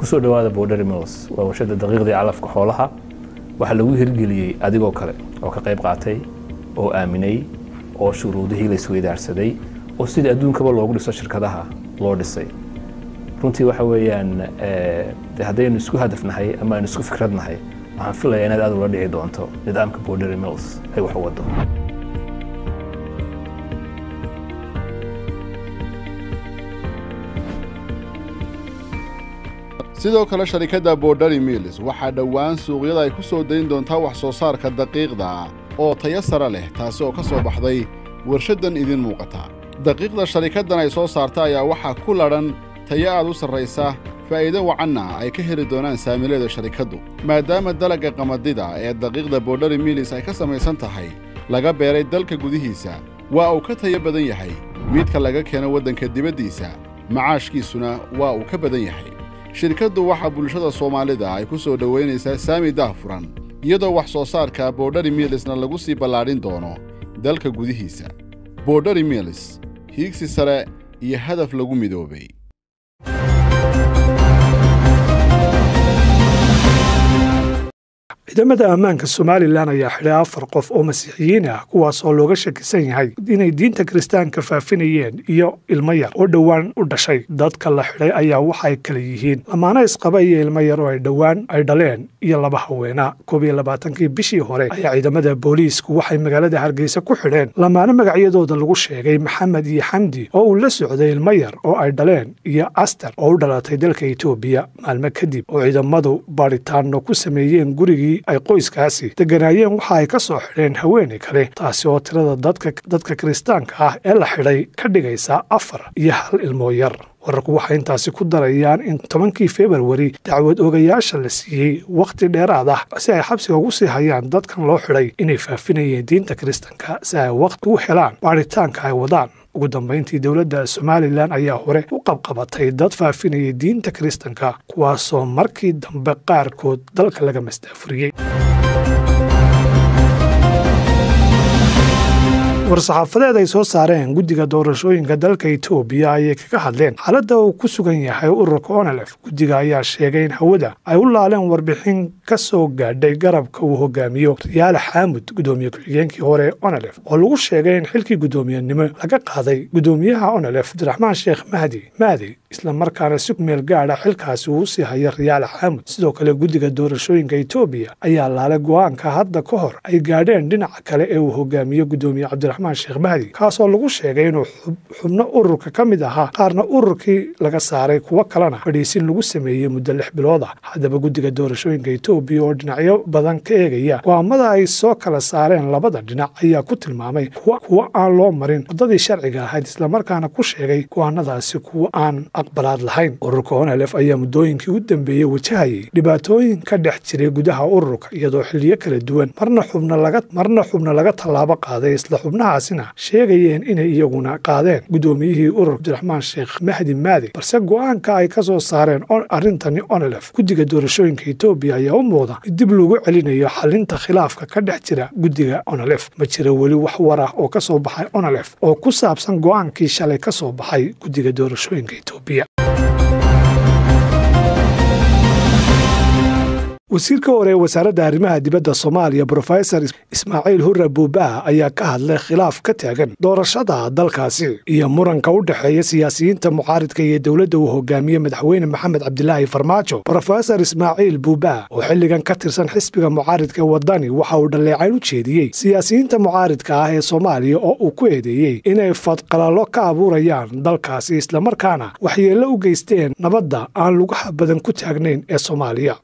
kusoo dhawaada bordhery mills waa warshada daqiiqdii calafka xoolaha waxaa lagu hirgeliyey adigoo kale oo ka qayb qaatay oo aaminay oo shuruudihii la isweydaarsaday oo sidii adduunkaba loogu dhiso shirkadaha loo dhisay runtii waxa weeyaan eh, haddaynu isku hadafnahay ama aynu isku fikrad waxaan filaya inaad aad ula dhici doonto nidaamka bordhery mills ay wax u wado sidoo kale sharikadda bordari miils waxaa dhowaan suuqyada ay ku soo dayn doontaa wax soo saarka daqiiqda oo tayo sare leh taasi oo ka soo baxday warshaddan idin muuqata daqiiqda sharikaddan ay soo saarta ayaa waxaa ku ladhan tayo aad u sarraysa faa'iido wacanna ay ka heli doonaan saamileeda sharikaddu maadaama dalagga qamadida ee daqiiqda bordari miilis ay ka samaysan tahay laga beeray dalka gudihiisa waa uu ka tayo badan yahay midka laga keeno waddanka dibaddiisa macaashkiisuna waa uu ka badan yahay shirkaddu waxaa bulshada soomaalida ay ku soo dhowaynaysaa saami furan iyadoo wax soo saarka boodhari miilisna lagu sii ballaadhin doono dalka gudihiisa boodhari miilis hiigsi sare iyo hadaf lagu midoobay ciidamada ammaanka somalilan ayaa xidhay afar qof oo masiixiyiin ah kuwaasoo looga shakisan yahay inay diinta kiristaanka faafinayeen iyo ilmo yar oo dhowaan u dhashay dadka la xidhay ayaa waxay kala yihiin lamaano isqaba iyo ilmo yar oo ay dhowaan ay dhaleen iyo laba haweena koob iyo labaatankii bishii hore ayaa ciidamada booliisku waxay magaalada hargeysa ku xidheen lamaano magacyadooda lagu sheegay maxamed iyo xamdi oo uu la socday ilmo yar oo ay dhaleen iyo aster oo u dhalatay dalka etoobiya maalmo kadib oo ciidamadu baadhitaano ku sameeyeen gurigii ay qoyskaasi deganaayeen waxa ay ka soo xidheen haweenay kale taasi oo tirada dadka dadka kiristaanka ah ee la xidhay ka dhigaysa afar iyo hal ilmoo yar wararku waxay intaasi ku darayaan in tobankii februari dacwad ogayaasha la siiyey wakhti dheeraad ah si ay xabsiga ugu sii hayaan dadkan loo xidhay inay faafinayeen diinta kiristanka si ay wakhti u helaan waaritaanka ay wadaan ugu dambeyntii dowladda somalilan ayaa hore u qabqabatay dad faafinayay diinta kristanka kuwaasoo markii dambe qaarkood dalka laga mastaafuriyey war-saxaafadeed ay soo saareen guddiga doorashooyinka dalka itoobiya ayay kaga hadleen xaaladda uu ku sugan yahay ururka onelef guddiga ayaa sheegay in hawada ay u laaleen warbixin ka soo gaadhay garabka uu hogaamiyo riyaal xaamud guddoomiye ku-xigeenkii hore ee onelef oo lagu sheegay in xilkii guddoomiyenimo laga qaaday guddoomiyaha onelef cabdiraxmaan sheekh mahdi maadi isla markaana si kumeel gaadha xilkaasi uu sii haya riyaal xaamud sidoo kale guddiga doorashooyinka etoobiya ayaa laale go'aanka hadda ka hor ay gaadheen dhinaca kale ee uu hogaamiye guddoomiye cabdiraxmaan sheekh mahdi kaasoo lagu sheegay inuu xubno ururka ka mid ahaa qaarna ururkii laga saaray kuwo kalena fadhiisin lagu sameeyey muddo lix bilood ah haddaba guddiga doorashooyinka etoobiya oo dhinacyo badan ka eegaya go-aamada ay soo kala saareen labada dhinac ayaa ku tilmaamay kuwo aan loo marin waddadii sharciga ahayd islamarkaana ku sheegay go-aanadaasi kuwo aan aqbalaad lahayn ururka honalef ayaa muddooyinkii u dambeeyey wajahayay dhibaatooyin ka dhex jiray gudaha ururka iyadoo xilliyo kala duwan marna xubnmarna xubna laga tallaabo qaaday isla xubnahaasina sheegayeen inay iyaguna qaadeen guddoomiyihii urur cabdiraxmaan sheekh mahdi maadi balse go'aanka ay ka soo saareen arrintani onalef guddiga doorashooyinka etoobiya ayaa u muuqda mid dib lagu celinayo xalinta khilaafka ka dhex jira guddiga onalef ma jira weli wax war ah oo ka soo baxay onalef oo ku saabsan go'aankii shalay ka soo baxay guddiga doorashooyinka etoobiya wasiirka hore wasaaradda arrimaha dibadda soomaaliya brofesor ismaaciil hurre buubaha ayaa ka hadlay khilaaf ka taagan doorashada dalkaasi iyo muranka u dhexeeya siyaasiyiinta mucaaridka iyo dowladda uu hogaamiye madaxweyne maxamed cabdilaahi farmaajo brofesor ismaaciil buubaha oo xilligan ka tirsan xisbiga mucaaridka waddani waxa uu dhalleecayn u jeediyey siyaasiyiinta mucaaridka ah ee soomaaliya oo uu ku eedeeyey inay fadqalalo ka abuurayaan dalkaasi islamarkaana waxyeello u geysteen nabadda aan lugaha badan ku taagnayn ee soomaaliya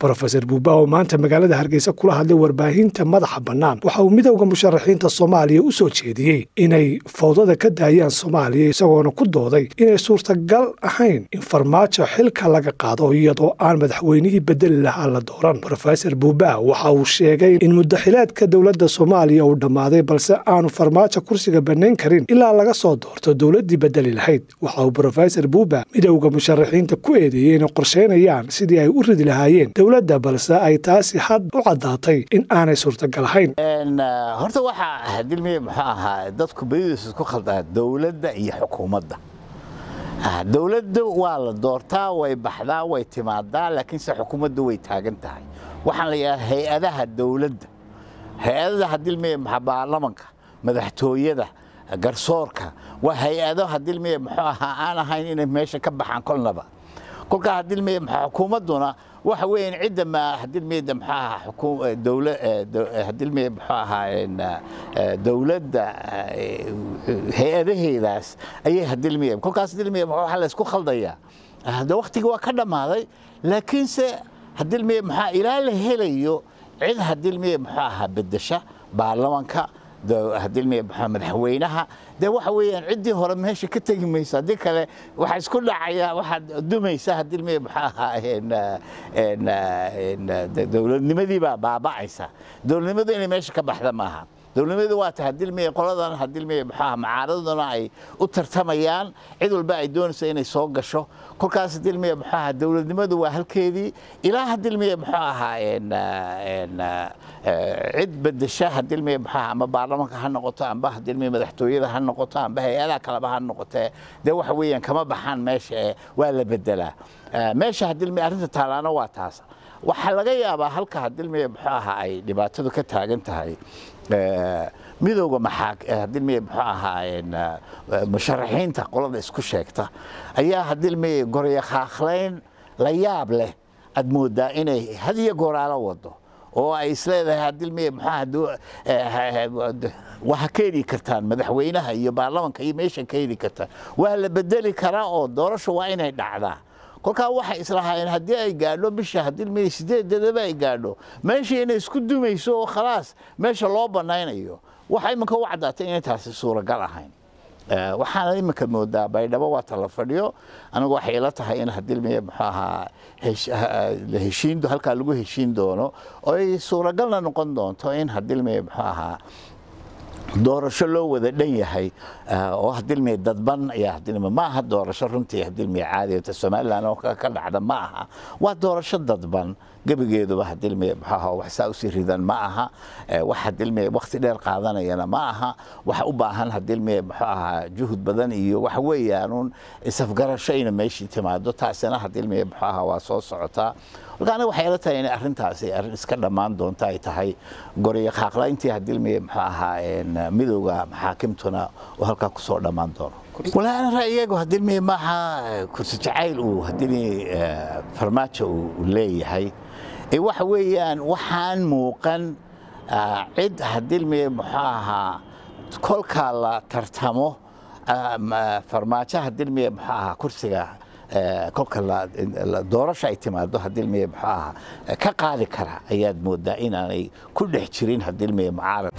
oo maanta magaalada hargeysa kula hadlay warbaahinta madaxa bannaan waxa uu midowda musharaxiinta soomaaliya u soo jeediyey inay fawdada ka daayaan soomaaliya isagoona ku dooday inay suurtagal ahayn in farmaajo xilka laga qaado iyadoo aan madaxweynihii bedeli lahaa la dooran rofeor buubaa waxa uu sheegay in mudaxilaadka dowladda soomaaliya uu dhammaaday balse aanu farmaajo kursiga bannayn karin ilaa laga soo doorto dowladdii beddeli lahayd waxa uu rofeor buuba midowda musharaxiinta ku eedeeyey inay qorshaynayaan sidii ay u ridi lahaayeen dowladda balse ay taasi had u caddaatay in aanay suurtagal ahayn eh, horta waxaa ahayd dilmiye muxuu ahaa dadku badidiis isku khaldaa dowladda iyo xukuumadda ah, dowladda waa la doortaa way baxdaa way timaadaa laakiinse xukuumadda way taagan tahay waxaan la yidhaha hay-adaha dowladda hay-adada hadilmiye maxa baarlamanka madaxtooyada garsoorka waa hay-ado hadilmiye muxuu ahaa aan ahayn inay meesha ka baxaan kolnaba kolkaa hadilmiye maxa xukuumadduna waxa weyn cidda ma hadilmeeda maxaa hadilmeeda maxaa ahaayeen dawladda hay-adaheedaas ayay hadilmeeda kolkaas hadilmeeda waxaa la khaldayaa hadda waqtigii waa ka dhammaaday laakiinse hadilmeeda maxaa ilaa la helayo cid hadilmeeda maxaa ahaa bedesha baarlamanka madaxweynaha de waxa weyaan ciddii hore meesha ka tegi mayso haddii kale waxaa isku dhacayaa waxaad dumaysa haddii maxaa ahaa dowladnimadiibaa baaba'aysa dowladnimadu inay meesha ka baxda maaha dowladnimadu waa tahay dilmiya qoladan hadilmiya maxaa macaaradaduna ay u tartamayaan cid walba ay doonayso inay soo gasho kolkaas dilmiya maxaa dowladnimadu waa halkeedii ilaa hadilmiya muxuu ahaa cid bedesha hadilmiya maxaa ama baarlamaanka ha noqoto amba hadilmiya madaxtooyada ha noqoto amba hay-adaha kaleba ha noqotee dee waxa weeyaan kama baxaan meesha waa la bedelaa eh, meesha hadilmiya arrinta taalaana waa taas waxaa laga yaabaa halka hadilmiya muxuu ahaa ay dhibaatadu ka taagan tahay midooda eh, eh, musharaxiinta qolada isku sheegta ayaa hadii goryakhaahlayn la yaab leh aad moodaa inay hadiyo gooraalo wado oo ay isleedahay waa eh, keeni kartaan madaxweynaha iyo baarlamanka iyo meesha keeni kartaan waa la bedeli karaa oo doorasho waa inay dhacdaa kolkaa waxay islahaayeen haddii ay gaadho bisha hadii sideedadaba ay gaadho meeshii inay isku dumayso oo khalaas meesha loo banaynayo waxa iminka u caddaatay inay taasi suuragal ahayn waxaana iminka moodaa baydhabo waa tala fadhiyo anigu waxay ila tahay in hadilmiya muxuu ahaa la heshiin halkaa lagu heshiin doono oy suuragalna noqon doonto in hadilmiya muxuu ahaa doorasho loo wada dhan yahay ah, oo hadilmi dadban ma aha doorasho runtii hadilmi caadi Soomaaliland oo ka dhacda ma aha waa doorasho dadban gabigeeduba hadilmi maxaa wax saa u siridan ma aha eh, wax hadilmi waqti dheer qaadanayana ma aha wax u baahan hadilmi maxaa juhud badan iyo wax weeyaan isafgarasho ina meeshii timaado taasina hadilmi maxaa waa soo socotaa marka aniga waxay ila tahay in arrintaasi arrin iska dhammaan doonta ay tahay goriyo qaaqlayntii hadilmiye muxuu ahaa midowga maxaakimtuna oo halkaa ku soo dhammaan doono walaaana ra'yigaygu hadilmiye maaha kursi jacayl uu hadilmi eh, farmaajo uu leeyahay ee eh, waxa weeyaan waxaan muuqan ah, cid hadilmiye muxuu ahaa kolkaa la tartamo ah, farmaajo hadilmiye muxuu ahaa kursiga Eh, kolka doorasha ay timaado hadilmiye muxuu ahaa eh, ka qaadi karaa ayaad moodaa inaanay ku dhex jirin hadilmiye mucaarad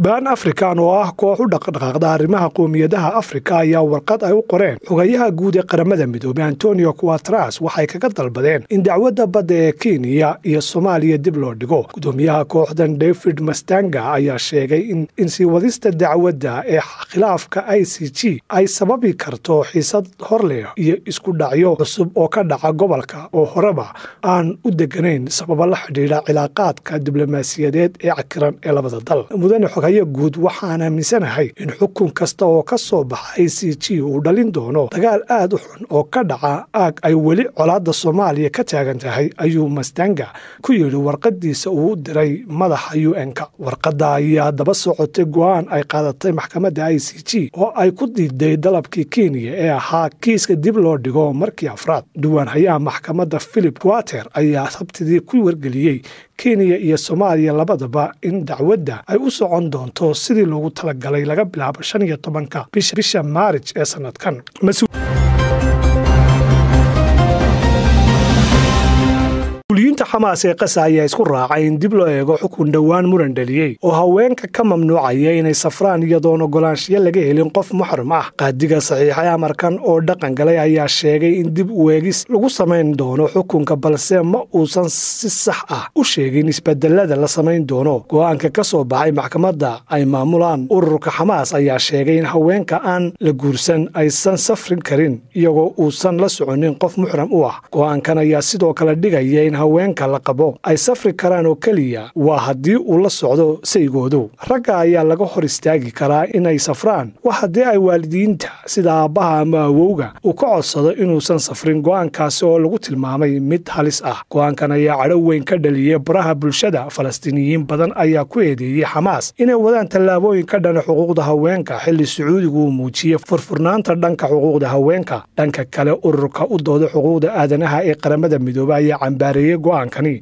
baan afrikan oo ah koox u dhaqdhaqaaqda arrimaha qoomiyadaha afrika ayaa warqad ay u qoreen xogayaha guud ee qaramada midoobe antonio quatras waxay kaga dalbadeen in dacwadda badda ee kenya iyo soomaaliya dib loo dhigo gudoomiyaha kooxdan david mastanga ayaa sheegay in sii wadista dacwadda ee khilaafka i c g ay sababi karto xiisad horleh iyo isku dhacyo cusub oo ka dhaca gobolka oo horeba aan u deganayn sababo la xidhiidha cilaaqaadka diblomaasiyadeed ee cakiran ee labada dal hayo guud waxaan aaminsanahay in xukun kasta oo ka soo baxa i c g uu dhalin doono dagaal aad u xun oo ka dhaca aag ay weli colaadda soomaaliya ka taagan tahay ayuu mastanga ku yidhi warqaddiisa uu diray madaxa u n k warqadda ayaa daba socotay go-aan ay qaadatay maxkamadda i c g oo ay ku diiday dalabkii kenya ee ahaa kiiska dib loo dhigo markii afraad duwaanhayaha maxkamadda philip water ayaa sabtidii ku wargeliyey kenya iyo soomaaliya labadaba in dacwadda ay u socon doonto sidii loogu talagalay laga bilaabo shan iyo tobanka bisha maarij ee sanadkan xisbiyiinta xamaas ee qasa ayaa isku raacay in dib loo eego xukun dhowaan muran dheliyey oo haweenka ka mamnuucaya inay safraan iyadoon ogolaanshiyo laga helin qof muxrim ah qaadiga saxiixay amarkan oo dhaqan galay ayaa sheegay in dib ueegis lagu samayn doono xukunka balse ma uusan si sax ah u sheegin isbedelada la samayn doono go'aanka ka soo baxay maxkamadda ay maamulaan ururka xamaas ayaa sheegay in haweenka aan la guursan aysan safrin karin iyagoo uusan la soconin qof muxram u ah go'aankan ayaa sidoo kale dhigaya in haween haweenka la qabo ay safri karaan oo keliya waa haddii uu la socdo saygoodu ragga ayaa laga hor istaagi karaa inay safraan wax haddii ay waalidiinta sida aabbaha ama awowga uu ka codsado inuusan safrin go'aankaasi oo lagu tilmaamay mid halis ah go'aankan ayaa cadho weyn ka dhaliyay baraha bulshada falastiiniyiin badan ayaa ku eedeeyey xamaas inay wadaan tallaabooyin ka dhana xuquuqda haweenka xilli sacuudigu uu muujiyey furfurnaanta dhanka xuquuqda haweenka dhanka kale ururka u dooda xuquuqda aadanaha ee qaramada midoobe ayaa cambaareeyey go-aankani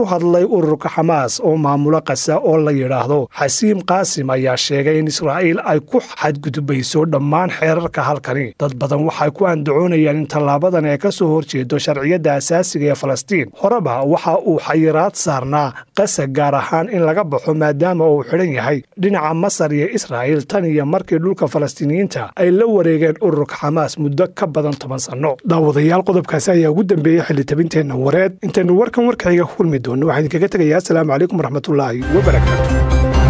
u hadlay ururka xamaas oo maamulo kasa oo la yidhaahdo xasiim qaasim ayaa sheegay in israa'iil ay ku xadgudbayso dhammaan xeerarka halkani dad badan waxay ku andacoonayaan in tallaabadan ee ka soo horjeedo sharciyadda asaasiga ee falastiin horeba waxa uu xayiraad saarnaa qasa gaar ahaan in laga baxo maadaama uu xidhan yahay dhinaca masar iyo israa'iil tan iyo markii dhulka falastiiniyiinta ay la wareegeen ururka xamaas muddo ka badan toban sanno daawadayaal qodobkaasi ayaa ugu dambeeyey xilitabinteenna wareed aynu warkan warkayga ku kulmi doonno waxaan idinkaga tegayaa asalaamu calaykum waraxmatullaahi wabarakaatu